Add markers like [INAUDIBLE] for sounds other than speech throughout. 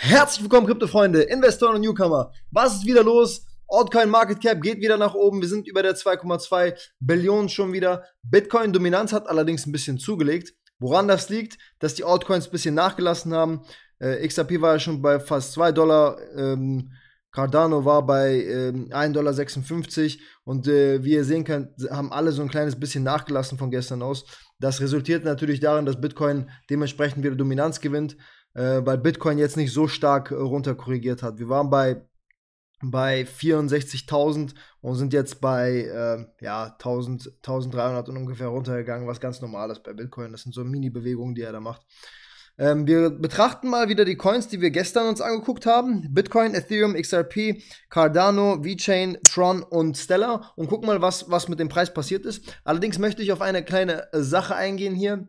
Herzlich willkommen, Kryptofreunde, Investoren und Newcomer. Was ist wieder los? Altcoin Market Cap geht wieder nach oben. Wir sind über der 2,2 Billionen schon wieder. Bitcoin Dominanz hat allerdings ein bisschen zugelegt. Woran das liegt? Dass die Altcoins ein bisschen nachgelassen haben. Äh, XRP war ja schon bei fast 2 Dollar. Ähm, Cardano war bei ähm, 1,56 Dollar und äh, wie ihr sehen könnt, haben alle so ein kleines bisschen nachgelassen von gestern aus. Das resultiert natürlich darin, dass Bitcoin dementsprechend wieder Dominanz gewinnt äh, weil Bitcoin jetzt nicht so stark äh, runterkorrigiert hat. Wir waren bei bei 64.000 und sind jetzt bei äh, ja 1300 und ungefähr runtergegangen, was ganz normal ist bei Bitcoin. Das sind so Mini-Bewegungen, die er da macht. Ähm, wir betrachten mal wieder die Coins, die wir gestern uns angeguckt haben. Bitcoin, Ethereum, XRP, Cardano, VeChain, Tron und Stellar und gucken mal, was, was mit dem Preis passiert ist. Allerdings möchte ich auf eine kleine äh, Sache eingehen hier.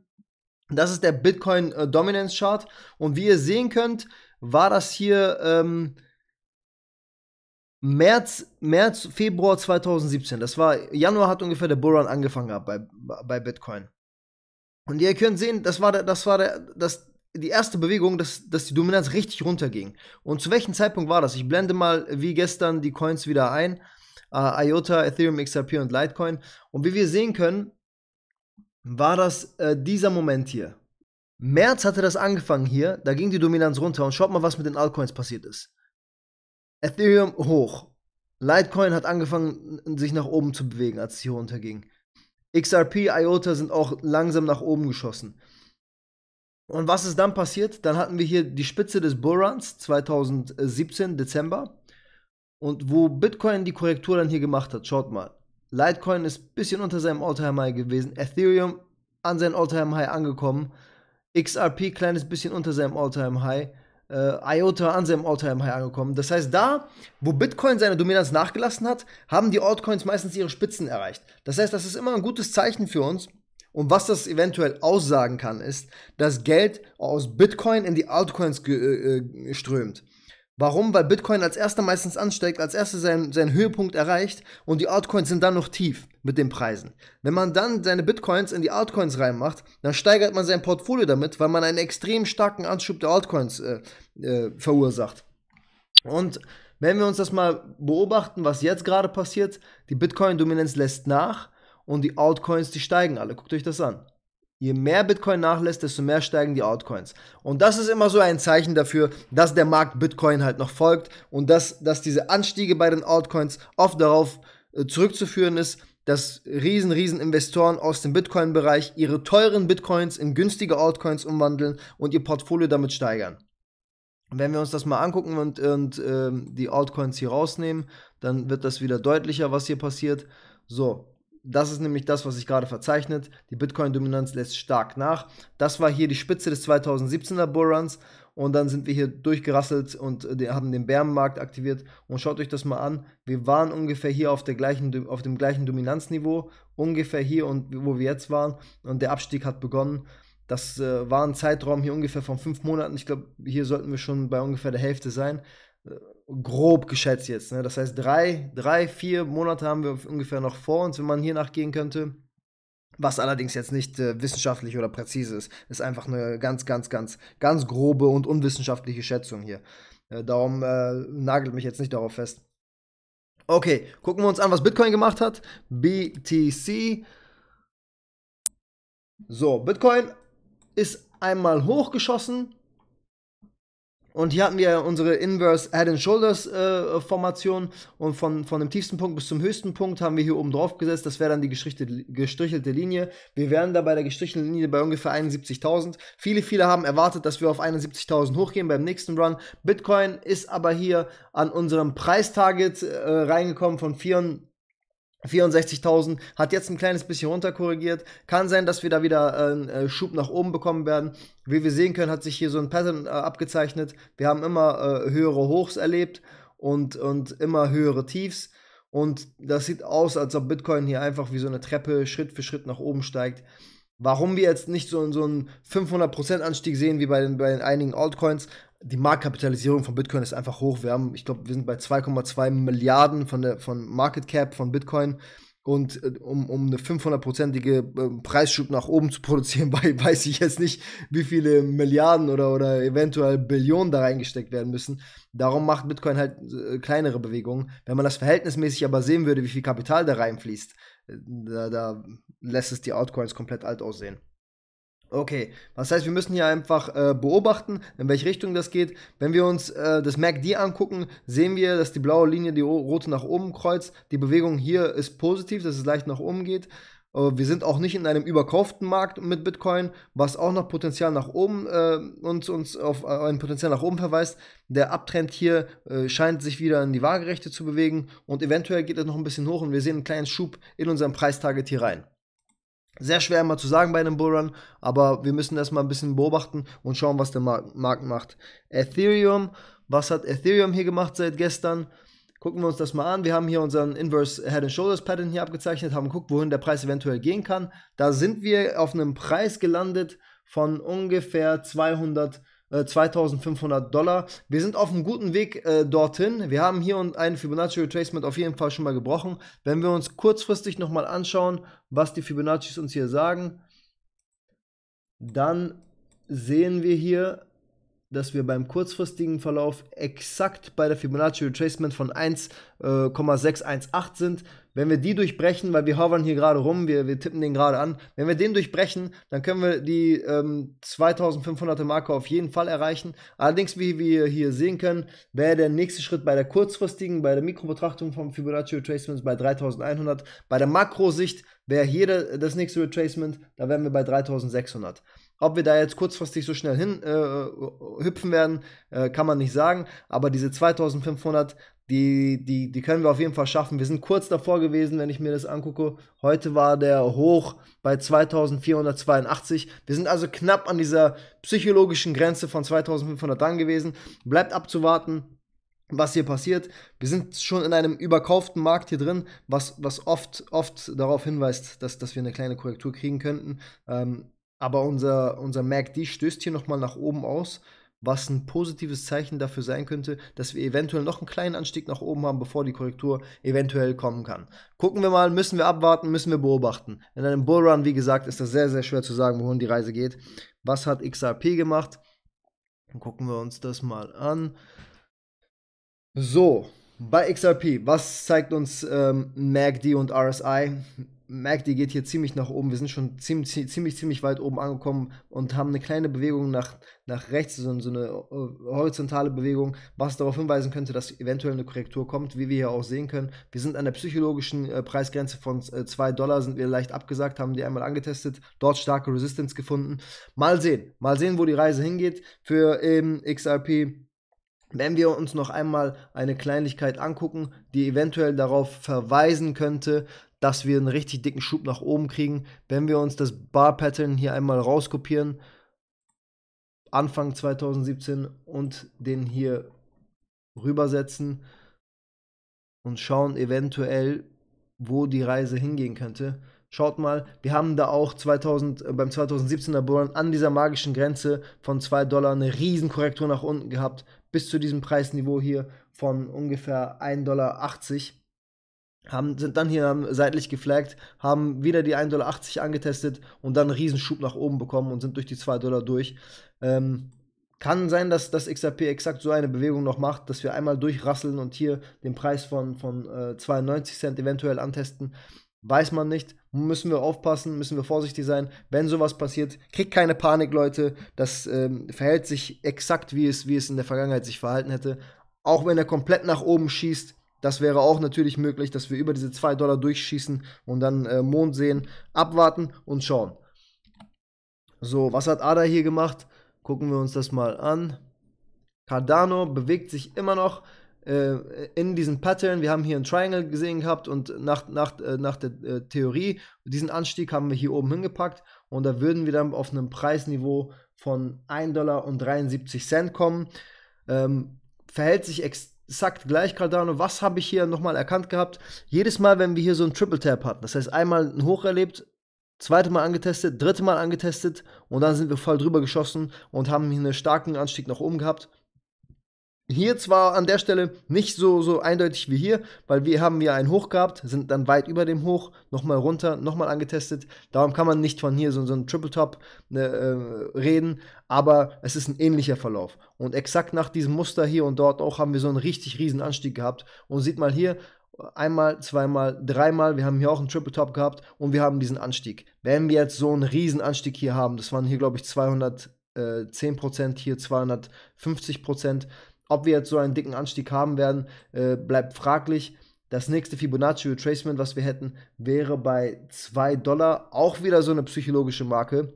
Das ist der Bitcoin äh, Dominance Chart. Und wie ihr sehen könnt, war das hier ähm, März, März, Februar 2017. Das war, Januar hat ungefähr der Bullrun angefangen gehabt bei, bei Bitcoin. Und ihr könnt sehen, das war, der, das war der, das, die erste Bewegung, dass, dass die Dominanz richtig runterging. Und zu welchem Zeitpunkt war das? Ich blende mal wie gestern die Coins wieder ein. Äh, IOTA, Ethereum, XRP und Litecoin. Und wie wir sehen können, war das äh, dieser Moment hier. März hatte das angefangen hier, da ging die Dominanz runter und schaut mal, was mit den Altcoins passiert ist. Ethereum hoch. Litecoin hat angefangen, sich nach oben zu bewegen, als es hier runterging. XRP, IOTA sind auch langsam nach oben geschossen. Und was ist dann passiert? Dann hatten wir hier die Spitze des Bullruns 2017, Dezember. Und wo Bitcoin die Korrektur dann hier gemacht hat, schaut mal. Litecoin ist ein bisschen unter seinem All-Time-High gewesen. Ethereum an sein All-Time-High angekommen. XRP kleines bisschen unter seinem All-Time-High. Äh, IOTA an seinem All-Time-High angekommen. Das heißt, da, wo Bitcoin seine Dominanz nachgelassen hat, haben die Altcoins meistens ihre Spitzen erreicht. Das heißt, das ist immer ein gutes Zeichen für uns. Und was das eventuell aussagen kann, ist, dass Geld aus Bitcoin in die Altcoins äh, äh, strömt. Warum? Weil Bitcoin als erster meistens ansteigt, als erster seinen, seinen Höhepunkt erreicht und die Altcoins sind dann noch tief mit den Preisen. Wenn man dann seine Bitcoins in die Altcoins reinmacht, dann steigert man sein Portfolio damit, weil man einen extrem starken Anschub der Altcoins äh, äh, verursacht. Und wenn wir uns das mal beobachten, was jetzt gerade passiert, die Bitcoin-Dominanz lässt nach und die Altcoins, die steigen alle. Guckt euch das an. Je mehr Bitcoin nachlässt, desto mehr steigen die Altcoins. Und das ist immer so ein Zeichen dafür, dass der Markt Bitcoin halt noch folgt und dass, dass diese Anstiege bei den Altcoins oft darauf äh, zurückzuführen ist, dass riesen, riesen Investoren aus dem Bitcoin-Bereich ihre teuren Bitcoins in günstige Altcoins umwandeln und ihr Portfolio damit steigern. Wenn wir uns das mal angucken und, und äh, die Altcoins hier rausnehmen, dann wird das wieder deutlicher, was hier passiert. So, das ist nämlich das, was sich gerade verzeichnet. Die Bitcoin-Dominanz lässt stark nach. Das war hier die Spitze des 2017er Bullruns und dann sind wir hier durchgerasselt und äh, haben den Bärenmarkt aktiviert und schaut euch das mal an. Wir waren ungefähr hier auf, der gleichen, auf dem gleichen Dominanzniveau, ungefähr hier und wo wir jetzt waren und der Abstieg hat begonnen. Das äh, war ein Zeitraum hier ungefähr von fünf Monaten. Ich glaube, hier sollten wir schon bei ungefähr der Hälfte sein grob geschätzt jetzt. Ne? Das heißt, drei, drei, vier Monate haben wir ungefähr noch vor uns, wenn man hier nachgehen könnte. Was allerdings jetzt nicht äh, wissenschaftlich oder präzise ist. Ist einfach eine ganz, ganz, ganz, ganz grobe und unwissenschaftliche Schätzung hier. Äh, darum äh, nagelt mich jetzt nicht darauf fest. Okay, gucken wir uns an, was Bitcoin gemacht hat. BTC. So, Bitcoin ist einmal hochgeschossen, und hier hatten wir unsere Inverse Head and Shoulders äh, Formation und von, von dem tiefsten Punkt bis zum höchsten Punkt haben wir hier oben drauf gesetzt. Das wäre dann die gestrichelte, Linie. Wir wären da bei der gestrichelten Linie bei ungefähr 71.000. Viele, viele haben erwartet, dass wir auf 71.000 hochgehen beim nächsten Run. Bitcoin ist aber hier an unserem Preistarget äh, reingekommen von 4 64.000 hat jetzt ein kleines bisschen runterkorrigiert. Kann sein, dass wir da wieder äh, einen äh, Schub nach oben bekommen werden. Wie wir sehen können, hat sich hier so ein Pattern äh, abgezeichnet. Wir haben immer höhere Hochs erlebt und, und immer höhere Tiefs. Und das sieht aus, als ob Bitcoin hier einfach wie so eine Treppe Schritt für Schritt nach oben steigt. Warum wir jetzt nicht so, so einen 500% Anstieg sehen wie bei, den, bei einigen Altcoins, die Marktkapitalisierung von Bitcoin ist einfach hoch. Wir haben, ich glaube, wir sind bei 2,2 Milliarden von der von Market Cap von Bitcoin. Und äh, um, um eine 500-prozentige äh, Preisschub nach oben zu [LAUGHS] produzieren, weiß ich jetzt nicht, wie viele Milliarden oder, oder eventuell Billionen da reingesteckt werden müssen. Darum macht Bitcoin halt äh, kleinere Bewegungen. Wenn man das verhältnismäßig aber sehen würde, wie viel Kapital da reinfließt, äh, da, da lässt es die Altcoins komplett alt aussehen. Okay, das heißt, wir müssen hier einfach äh, beobachten, in welche Richtung das geht. Wenn wir uns äh, das MACD angucken, sehen wir, dass die blaue Linie die rote nach oben kreuzt. Die Bewegung hier ist positiv, dass es leicht nach oben geht. Äh, wir sind auch nicht in einem überkauften Markt mit Bitcoin, was auch noch Potenzial nach oben äh, uns, uns auf äh, ein Potenzial nach oben verweist. Der Abtrend hier äh, scheint sich wieder in die Waagerechte zu bewegen und eventuell geht es noch ein bisschen hoch und wir sehen einen kleinen Schub in unserem Preistarget hier rein. Sehr schwer immer zu sagen bei einem Bullrun, aber wir müssen erstmal ein bisschen beobachten und schauen, was der Markt macht. Ethereum, was hat Ethereum hier gemacht seit gestern? Gucken wir uns das mal an. Wir haben hier unseren Inverse Head and Shoulders Pattern hier abgezeichnet, haben geguckt, wohin der Preis eventuell gehen kann. Da sind wir auf einem Preis gelandet von ungefähr 200 2500 äh, Dollar. Wir sind auf einem guten Weg äh, dorthin. Wir haben hier und ein Fibonacci Retracement auf jeden Fall schon mal gebrochen. Wenn wir uns kurzfristig nochmal anschauen, was die Fibonaccis uns hier sagen, dann sehen wir hier, dass wir beim kurzfristigen Verlauf exakt bei der Fibonacci Retracement von 1,618 äh, sind. Wenn wir die durchbrechen, weil wir hovern hier gerade rum, wir, wir tippen den gerade an, wenn wir den durchbrechen, dann können wir die ähm, 2500er Marke auf jeden Fall erreichen. Allerdings, wie wir hier sehen können, wäre der nächste Schritt bei der kurzfristigen, bei der Mikrobetrachtung vom Fibonacci Retracement bei 3100. Bei der Makrosicht wäre hier das nächste Retracement, da wären wir bei 3600. Ob wir da jetzt kurzfristig so schnell hin äh, äh, hüpfen werden, äh, kann man nicht sagen. Aber diese 2500, die, die, die können wir auf jeden Fall schaffen. Wir sind kurz davor gewesen, wenn ich mir das angucke. Heute war der Hoch bei 2482. Wir sind also knapp an dieser psychologischen Grenze von 2500 dran gewesen. Bleibt abzuwarten was hier passiert. Wir sind schon in einem überkauften Markt hier drin, was, was oft, oft darauf hinweist, dass, dass wir eine kleine Korrektur kriegen könnten. Ähm, aber unser, unser MACD stößt hier nochmal nach oben aus, was ein positives Zeichen dafür sein könnte, dass wir eventuell noch einen kleinen Anstieg nach oben haben, bevor die Korrektur eventuell kommen kann. Gucken wir mal, müssen wir abwarten, müssen wir beobachten. In einem Bullrun, wie gesagt, ist das sehr, sehr schwer zu sagen, wohin die Reise geht. Was hat XRP gemacht? Dann gucken wir uns das mal an. So, bei XRP, was zeigt uns ähm, MACD und RSI? merkt, die geht hier ziemlich nach oben. Wir sind schon ziemlich, ziemlich, ziemlich weit oben angekommen und haben eine kleine Bewegung nach, nach rechts, so, so eine äh, horizontale Bewegung, was darauf hinweisen könnte, dass eventuell eine Korrektur kommt, wie wir hier auch sehen können. Wir sind an der psychologischen äh, Preisgrenze von 2 äh, Dollar, sind wir leicht abgesagt, haben die einmal angetestet, dort starke Resistance gefunden. Mal sehen, mal sehen, wo die Reise hingeht für ähm, XRP. Wenn wir uns noch einmal eine Kleinigkeit angucken, die eventuell darauf verweisen könnte, dass wir einen richtig dicken Schub nach oben kriegen. Wenn wir uns das Bar Pattern hier einmal rauskopieren, Anfang 2017 und den hier rübersetzen und schauen eventuell, wo die Reise hingehen könnte. Schaut mal, wir haben da auch 2000, äh, beim 2017er Bullrun an dieser magischen Grenze von 2 Dollar eine Korrektur nach unten gehabt, bis zu diesem Preisniveau hier von ungefähr 1,80 Dollar haben, sind dann hier seitlich geflaggt, haben wieder die 1,80 Dollar angetestet und dann einen Riesenschub nach oben bekommen und sind durch die 2 Dollar durch. Ähm, kann sein, dass das XRP exakt so eine Bewegung noch macht, dass wir einmal durchrasseln und hier den Preis von, von äh, 92 Cent eventuell antesten. Weiß man nicht. Müssen wir aufpassen, müssen wir vorsichtig sein. Wenn sowas passiert, kriegt keine Panik, Leute. Das ähm, verhält sich exakt, wie es, wie es in der Vergangenheit sich verhalten hätte. Auch wenn er komplett nach oben schießt, das wäre auch natürlich möglich, dass wir über diese 2 Dollar durchschießen und dann äh, Mond sehen. Abwarten und schauen. So, was hat ADA hier gemacht? Gucken wir uns das mal an. Cardano bewegt sich immer noch äh, in diesem Pattern. Wir haben hier ein Triangle gesehen gehabt und nach, nach, äh, nach der äh, Theorie, diesen Anstieg haben wir hier oben hingepackt und da würden wir dann auf einem Preisniveau von 1,73 Dollar kommen. Ähm, verhält sich extrem sagt gleich Cardano, was habe ich hier nochmal erkannt gehabt? Jedes Mal, wenn wir hier so einen Triple Tap hatten, das heißt einmal ein Hoch erlebt, zweite Mal angetestet, dritte Mal angetestet und dann sind wir voll drüber geschossen und haben hier einen starken Anstieg nach oben gehabt. Hier zwar an der Stelle nicht so, so eindeutig wie hier, weil wir haben ja einen Hoch gehabt, sind dann weit über dem Hoch, nochmal runter, nochmal angetestet. Darum kann man nicht von hier so, so einem Triple Top ne, äh, reden, aber es ist ein ähnlicher Verlauf. Und exakt nach diesem Muster hier und dort auch haben wir so einen richtig riesen Anstieg gehabt. Und sieht mal hier, einmal, zweimal, dreimal. Wir haben hier auch einen Triple Top gehabt und wir haben diesen Anstieg. Wenn wir jetzt so einen riesen Anstieg hier haben, das waren hier glaube ich 210 äh, hier 250 ob wir jetzt so einen dicken Anstieg haben werden, äh, bleibt fraglich. Das nächste Fibonacci Retracement, was wir hätten, wäre bei 2 Dollar. Auch wieder so eine psychologische Marke.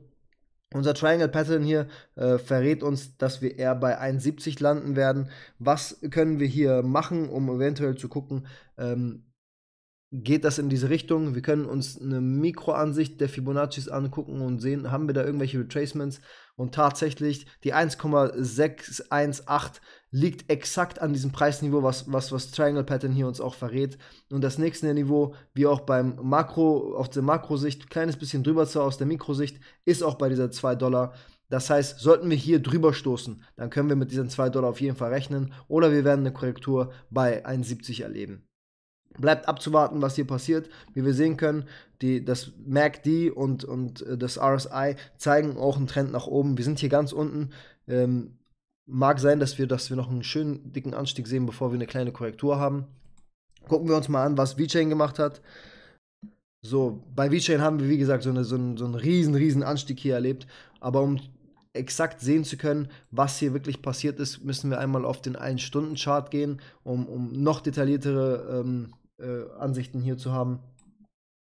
Unser Triangle Pattern hier äh, verrät uns, dass wir eher bei 1,70 landen werden. Was können wir hier machen, um eventuell zu gucken, ähm, geht das in diese Richtung? Wir können uns eine Mikroansicht der Fibonaccis angucken und sehen, haben wir da irgendwelche Retracements? Und tatsächlich, die 1,618 liegt exakt an diesem Preisniveau, was, was, was Triangle Pattern hier uns auch verrät. Und das nächste Niveau, wie auch beim Makro, auf der Makrosicht, kleines bisschen drüber zu aus der Mikrosicht, ist auch bei dieser 2 Dollar. Das heißt, sollten wir hier drüber stoßen, dann können wir mit diesen 2 Dollar auf jeden Fall rechnen oder wir werden eine Korrektur bei 1,70 erleben. Bleibt abzuwarten, was hier passiert. Wie wir sehen können, die, das MACD und, und äh, das RSI zeigen auch einen Trend nach oben. Wir sind hier ganz unten. Ähm, mag sein, dass wir, dass wir noch einen schönen dicken Anstieg sehen, bevor wir eine kleine Korrektur haben. Gucken wir uns mal an, was VeChain gemacht hat. So, bei VeChain haben wir, wie gesagt, so, eine, so, einen, so einen riesen, riesen Anstieg hier erlebt. Aber um exakt sehen zu können, was hier wirklich passiert ist, müssen wir einmal auf den 1-Stunden-Chart gehen, um, um noch detailliertere ähm, äh, Ansichten hier zu haben.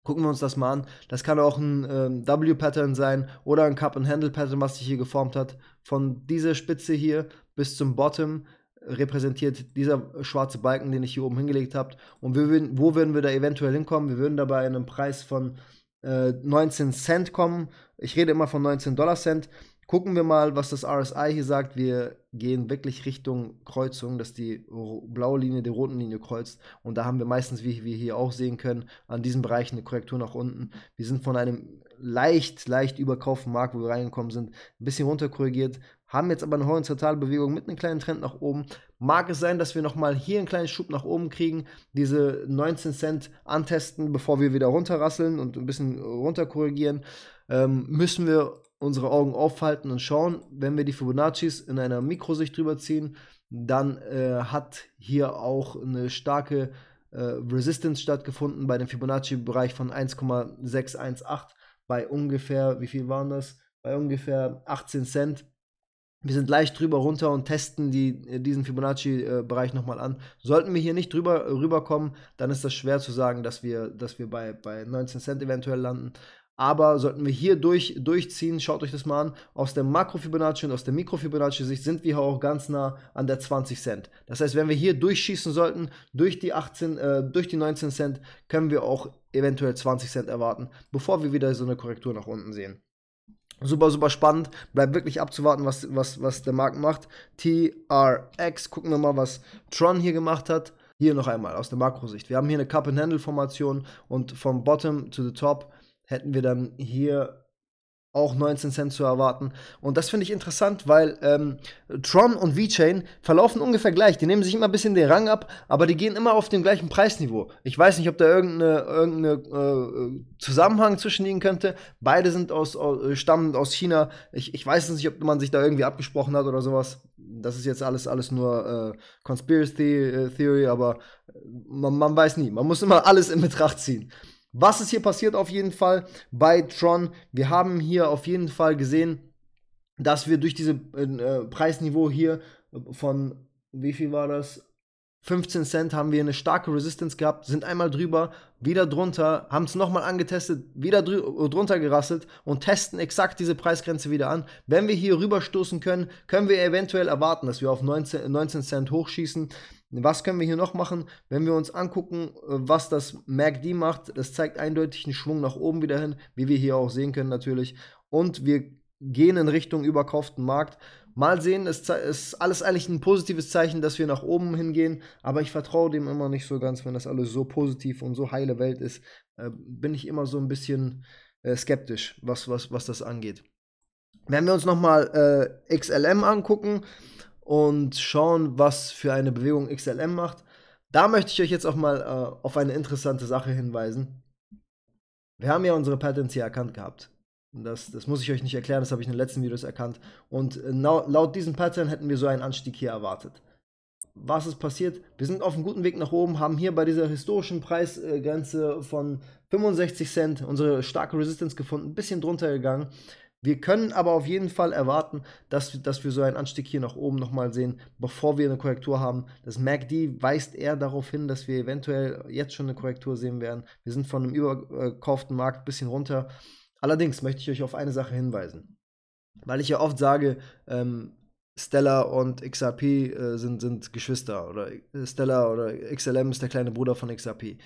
Gucken wir uns das mal an. Das kann auch ein ähm, W-Pattern sein oder ein Cup-and-Handle-Pattern, was sich hier geformt hat. Von dieser Spitze hier bis zum Bottom repräsentiert dieser schwarze Balken, den ich hier oben hingelegt habe. Und würden, wo würden wir da eventuell hinkommen? Wir würden dabei einen Preis von äh, 19 Cent kommen. Ich rede immer von 19 Dollar Cent. Gucken wir mal, was das RSI hier sagt. Wir gehen wirklich Richtung Kreuzung, dass die blaue Linie die roten Linie kreuzt. Und da haben wir meistens, wie wir hier auch sehen können, an diesem Bereich eine Korrektur nach unten. Wir sind von einem leicht, leicht überkauften Markt, wo wir reingekommen sind, ein bisschen runterkorrigiert, haben jetzt aber eine horizontale Bewegung mit einem kleinen Trend nach oben. Mag es sein, dass wir nochmal hier einen kleinen Schub nach oben kriegen, diese 19 Cent antesten, bevor wir wieder runterrasseln und ein bisschen runterkorrigieren, ähm, müssen wir unsere Augen aufhalten und schauen, wenn wir die Fibonaccis in einer Mikrosicht drüber ziehen, dann äh, hat hier auch eine starke äh, Resistance stattgefunden bei dem Fibonacci-Bereich von 1,618 bei ungefähr, wie viel waren das? Bei ungefähr 18 Cent. Wir sind leicht drüber runter und testen die, äh, diesen Fibonacci-Bereich äh, nochmal an. Sollten wir hier nicht drüber äh, rüberkommen, dann ist das schwer zu sagen, dass wir, dass wir bei, bei 19 Cent eventuell landen aber sollten wir hier durch, durchziehen, schaut euch das mal an, aus der Makrofibonacci und aus der Mikrofibonacci-Sicht sind wir auch ganz nah an der 20 Cent. Das heißt, wenn wir hier durchschießen sollten, durch die 18, äh, durch die 19 Cent, können wir auch eventuell 20 Cent erwarten, bevor wir wieder so eine Korrektur nach unten sehen. Super, super spannend. Bleibt wirklich abzuwarten, was, was, was der Markt macht. TRX, gucken wir mal, was Tron hier gemacht hat. Hier noch einmal aus der Makrosicht. Wir haben hier eine Cup-and-Handle-Formation und vom Bottom to the Top hätten wir dann hier auch 19 Cent zu erwarten. Und das finde ich interessant, weil ähm, Tron und VeChain verlaufen ungefähr gleich. Die nehmen sich immer ein bisschen den Rang ab, aber die gehen immer auf dem gleichen Preisniveau. Ich weiß nicht, ob da irgendein irgendeine, äh, Zusammenhang zwischen ihnen könnte. Beide sind aus, aus äh, stammen aus China. Ich, ich weiß nicht, ob man sich da irgendwie abgesprochen hat oder sowas. Das ist jetzt alles, alles nur äh, Conspiracy äh, Theory, aber äh, man, man weiß nie. Man muss immer alles in Betracht ziehen. Was ist hier passiert auf jeden Fall bei Tron? Wir haben hier auf jeden Fall gesehen, dass wir durch dieses äh, äh, Preisniveau hier äh, von, wie viel war das? 15 Cent haben wir eine starke Resistance gehabt, sind einmal drüber, wieder drunter, haben es nochmal angetestet, wieder äh, drunter gerasselt und testen exakt diese Preisgrenze wieder an. Wenn wir hier rüberstoßen können, können wir eventuell erwarten, dass wir auf 19, 19 Cent hochschießen. Was können wir hier noch machen? Wenn wir uns angucken, äh, was das MACD macht, das zeigt eindeutig einen Schwung nach oben wieder hin, wie wir hier auch sehen können natürlich. Und wir gehen in Richtung überkauften Markt. Mal sehen, es ist alles eigentlich ein positives Zeichen, dass wir nach oben hingehen, aber ich vertraue dem immer nicht so ganz, wenn das alles so positiv und so heile Welt ist, äh, bin ich immer so ein bisschen äh, skeptisch, was, was, was das angeht. Wenn wir uns nochmal äh, XLM angucken, und schauen, was für eine Bewegung XLM macht. Da möchte ich euch jetzt auch mal äh, auf eine interessante Sache hinweisen. Wir haben ja unsere Patterns hier erkannt gehabt. Das, das muss ich euch nicht erklären, das habe ich in den letzten Videos erkannt. Und äh, laut diesem Pattern hätten wir so einen Anstieg hier erwartet. Was ist passiert? Wir sind auf einem guten Weg nach oben, haben hier bei dieser historischen Preisgrenze äh, von 65 Cent unsere starke Resistance gefunden, ein bisschen drunter gegangen. Wir können aber auf jeden Fall erwarten, dass, dass wir so einen Anstieg hier nach oben nochmal sehen, bevor wir eine Korrektur haben. Das MACD weist eher darauf hin, dass wir eventuell jetzt schon eine Korrektur sehen werden. Wir sind von einem überkauften Markt ein bisschen runter. Allerdings möchte ich euch auf eine Sache hinweisen. Weil ich ja oft sage, ähm, Stella und XRP äh, sind, sind Geschwister oder äh, Stella oder XLM ist der kleine Bruder von XRP.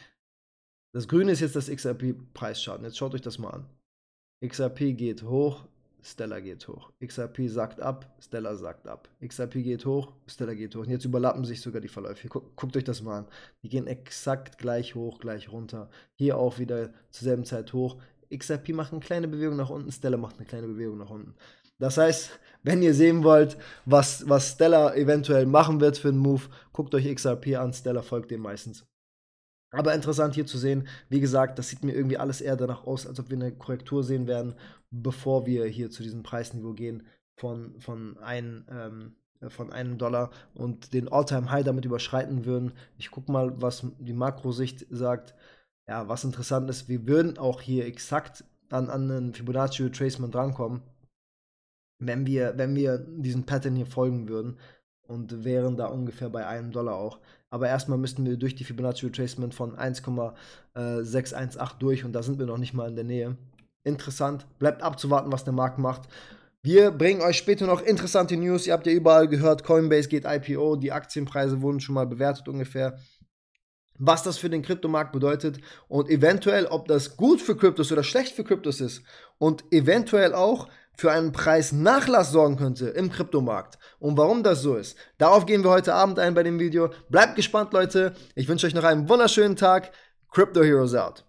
Das Grüne ist jetzt das XRP-Preisschaden. Jetzt schaut euch das mal an. XRP geht hoch, Stellar geht hoch. XRP sagt ab, Stellar sagt ab. XRP geht hoch, Stellar geht hoch. Und jetzt überlappen sich sogar die Verläufe. Guckt, guckt euch das mal an. Die gehen exakt gleich hoch, gleich runter. Hier auch wieder zur selben Zeit hoch. XRP macht eine kleine Bewegung nach unten, Stellar macht eine kleine Bewegung nach unten. Das heißt, wenn ihr sehen wollt, was, was Stellar eventuell machen wird für einen Move, guckt euch XRP an. Stella folgt dem meistens. Aber interessant hier zu sehen, wie gesagt, das sieht mir irgendwie alles eher danach aus, als ob wir eine Korrektur sehen werden, bevor wir hier zu diesem Preisniveau gehen von, von, ein, ähm, äh, von einem Dollar und den All-Time-High damit überschreiten würden. Ich gucke mal, was die Makrosicht sagt. Ja, was interessant ist, wir würden auch hier exakt an, an einen Fibonacci-Retracement drankommen, wenn wir, wenn wir diesem Pattern hier folgen würden und wären da ungefähr bei einem Dollar auch. Aber erstmal müssten wir durch die Fibonacci Retracement von 1,618 durch und da sind wir noch nicht mal in der Nähe. Interessant. Bleibt abzuwarten, was der Markt macht. Wir bringen euch später noch interessante News. Ihr habt ja überall gehört, Coinbase geht IPO, die Aktienpreise wurden schon mal bewertet ungefähr. Was das für den Kryptomarkt bedeutet und eventuell, ob das gut für Kryptos oder schlecht für Kryptos ist. Und eventuell auch, für einen Preisnachlass sorgen könnte im Kryptomarkt und warum das so ist. Darauf gehen wir heute Abend ein bei dem Video. Bleibt gespannt, Leute. Ich wünsche euch noch einen wunderschönen Tag. Crypto Heroes out.